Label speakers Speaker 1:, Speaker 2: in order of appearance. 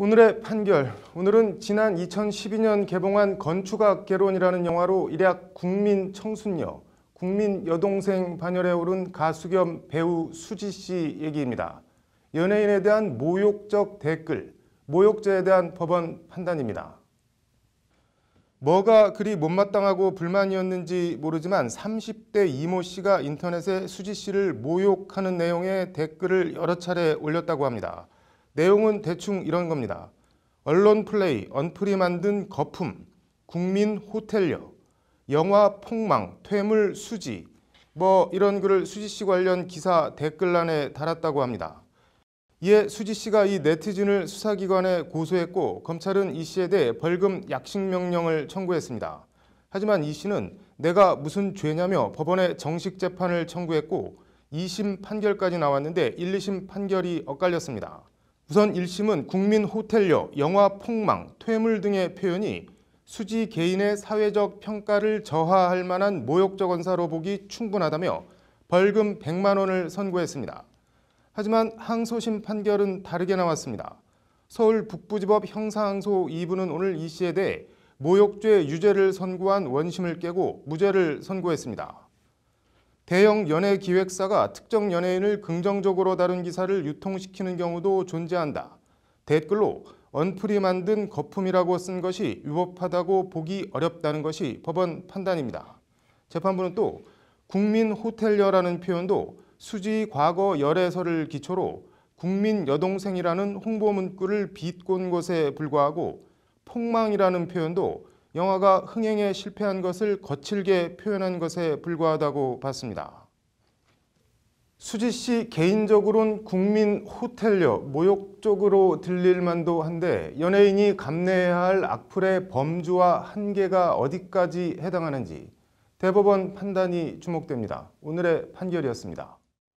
Speaker 1: 오늘의 판결. 오늘은 지난 2012년 개봉한 건축학개론이라는 영화로 일약 국민 청순녀, 국민 여동생 반열에 오른 가수 겸 배우 수지 씨 얘기입니다. 연예인에 대한 모욕적 댓글, 모욕죄에 대한 법원 판단입니다. 뭐가 그리 못마땅하고 불만이었는지 모르지만 30대 이모 씨가 인터넷에 수지 씨를 모욕하는 내용의 댓글을 여러 차례 올렸다고 합니다. 내용은 대충 이런 겁니다. 언론 플레이, 언플이 만든 거품, 국민 호텔력, 영화 폭망, 퇴물 수지 뭐 이런 글을 수지 씨 관련 기사 댓글란에 달았다고 합니다. 이에 수지 씨가 이 네티즌을 수사기관에 고소했고 검찰은 이 씨에 대해 벌금 약식 명령을 청구했습니다. 하지만 이 씨는 내가 무슨 죄냐며 법원에 정식 재판을 청구했고 2심 판결까지 나왔는데 1, 2심 판결이 엇갈렸습니다. 우선 1심은 국민 호텔료, 영화 폭망, 퇴물 등의 표현이 수지 개인의 사회적 평가를 저하할 만한 모욕적 언사로 보기 충분하다며 벌금 100만 원을 선고했습니다. 하지만 항소심 판결은 다르게 나왔습니다. 서울 북부지법 형사항소 2부는 오늘 이 씨에 대해 모욕죄 유죄를 선고한 원심을 깨고 무죄를 선고했습니다. 대형 연예 기획사가 특정 연예인을 긍정적으로 다룬 기사를 유통시키는 경우도 존재한다. 댓글로 언플이 만든 거품이라고 쓴 것이 위법하다고 보기 어렵다는 것이 법원 판단입니다. 재판부는 또 국민 호텔녀라는 표현도 수지 과거 열애설을 기초로 국민 여동생이라는 홍보 문구를 비꼰 것에 불과하고 폭망이라는 표현도 영화가 흥행에 실패한 것을 거칠게 표현한 것에 불과하다고 봤습니다. 수지 씨 개인적으론 국민 호텔녀 모욕 쪽으로 들릴 만도 한데 연예인이 감내해야 할 악플의 범주와 한계가 어디까지 해당하는지 대법원 판단이 주목됩니다. 오늘의 판결이었습니다.